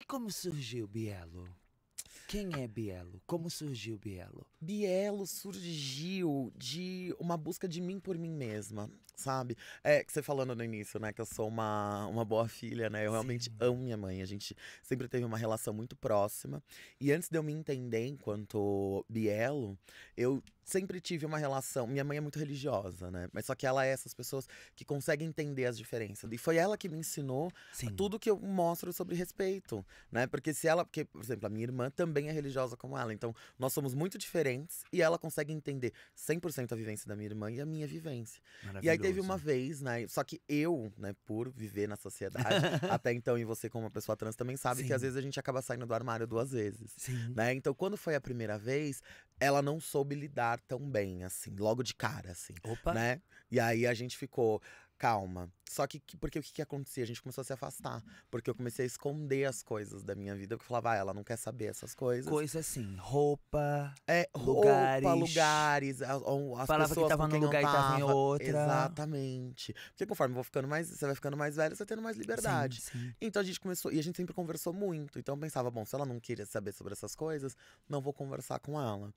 E como surgiu Bielo? Quem é Bielo? Como surgiu Bielo? Bielo surgiu de uma busca de mim por mim mesma, sabe? É que você falando no início, né, que eu sou uma, uma boa filha, né? Eu Sim. realmente amo minha mãe. A gente sempre teve uma relação muito próxima. E antes de eu me entender enquanto Bielo, eu sempre tive uma relação. Minha mãe é muito religiosa, né? Mas só que ela é essas pessoas que conseguem entender as diferenças. E foi ela que me ensinou tudo que eu mostro sobre respeito, né? Porque se ela, porque, por exemplo, a minha irmã também é religiosa como ela, então nós somos muito diferentes e ela consegue entender 100% a vivência da minha irmã e a minha vivência. E aí teve uma vez, né? Só que eu, né, por viver na sociedade, até então e você como uma pessoa trans também sabe Sim. que às vezes a gente acaba saindo do armário duas vezes, Sim. né? Então quando foi a primeira vez, ela não soube lidar tão bem, assim, logo de cara, assim. Opa! Né? E aí a gente ficou calma. Só que, porque o que, que acontecia? A gente começou a se afastar. Porque eu comecei a esconder as coisas da minha vida. Porque eu falava, ah, ela não quer saber essas coisas. Coisa assim, roupa, é, lugares. Roupa, lugares. As, as falava pessoas que tava num lugar e tava em outra. Exatamente. Porque conforme vou ficando mais, você vai ficando mais velha, você vai tá tendo mais liberdade. Sim, sim. Então a gente começou, e a gente sempre conversou muito. Então eu pensava, bom, se ela não queria saber sobre essas coisas, não vou conversar com ela.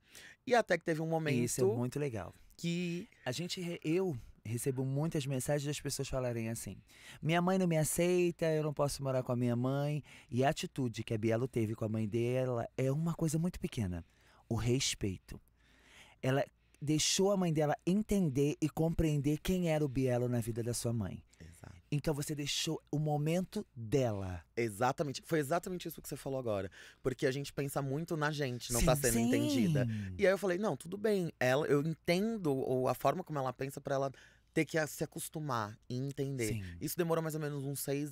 E até que teve um momento. Isso é muito legal. Que. A gente, eu recebo muitas mensagens das pessoas falarem assim: minha mãe não me aceita, eu não posso morar com a minha mãe. E a atitude que a Bielo teve com a mãe dela é uma coisa muito pequena: o respeito. Ela deixou a mãe dela entender e compreender quem era o Bielo na vida da sua mãe. Exato. Então você deixou o momento dela. Exatamente. Foi exatamente isso que você falou agora. Porque a gente pensa muito na gente, não tá sim, tá sendo sim. entendida. E aí eu falei, não, tudo bem. Ela, eu entendo ou a forma como ela pensa para ela ter que se acostumar e entender. Sim. Isso demorou mais ou menos uns seis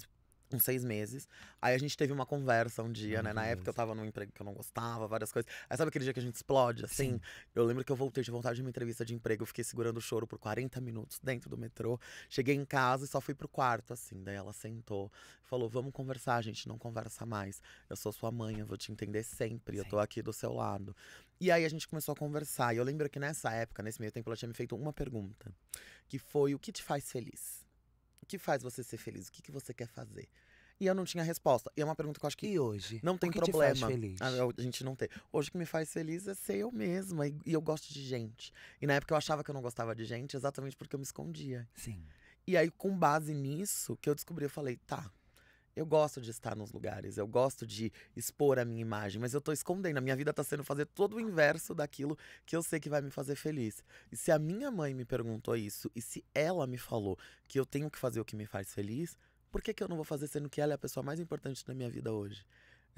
uns seis meses. Aí a gente teve uma conversa um dia, uhum. né? Na época eu tava num emprego que eu não gostava, várias coisas. Aí sabe aquele dia que a gente explode, assim? Sim. Eu lembro que eu voltei de vontade de uma entrevista de emprego, eu fiquei segurando o choro por 40 minutos dentro do metrô. Cheguei em casa e só fui pro quarto, assim. Daí ela sentou, falou: Vamos conversar, a gente não conversa mais. Eu sou sua mãe, eu vou te entender sempre, Sim. eu tô aqui do seu lado. E aí a gente começou a conversar. E eu lembro que nessa época, nesse meio tempo, ela tinha me feito uma pergunta, que foi: O que te faz feliz? que faz você ser feliz? O que, que você quer fazer? E eu não tinha resposta. E é uma pergunta que eu acho que. E hoje? Não tem o que problema. Te faz feliz? Ah, a, gente não tem. Hoje o que me faz feliz é ser eu mesma. E, e eu gosto de gente. E na época eu achava que eu não gostava de gente exatamente porque eu me escondia. Sim. E aí, com base nisso, que eu descobri, eu falei, tá, eu gosto de estar nos lugares, eu gosto de expor a minha imagem, mas eu tô escondendo. A minha vida tá sendo fazer todo o inverso daquilo que eu sei que vai me fazer feliz. E se a minha mãe me perguntou isso, e se ela me falou que eu tenho que fazer o que me faz feliz, por que, que eu não vou fazer sendo que ela é a pessoa mais importante da minha vida hoje?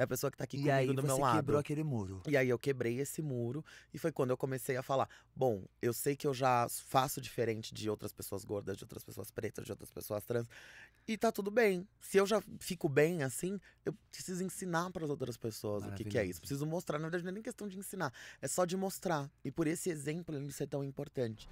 É a pessoa que tá aqui e comigo aí, do meu lado. E você quebrou aquele muro. E aí eu quebrei esse muro e foi quando eu comecei a falar: bom, eu sei que eu já faço diferente de outras pessoas gordas, de outras pessoas pretas, de outras pessoas trans. E tá tudo bem. Se eu já fico bem assim, eu preciso ensinar para as outras pessoas o que, que é isso. Preciso mostrar. Na verdade, não é nem questão de ensinar, é só de mostrar. E por esse exemplo, ele ser tão importante.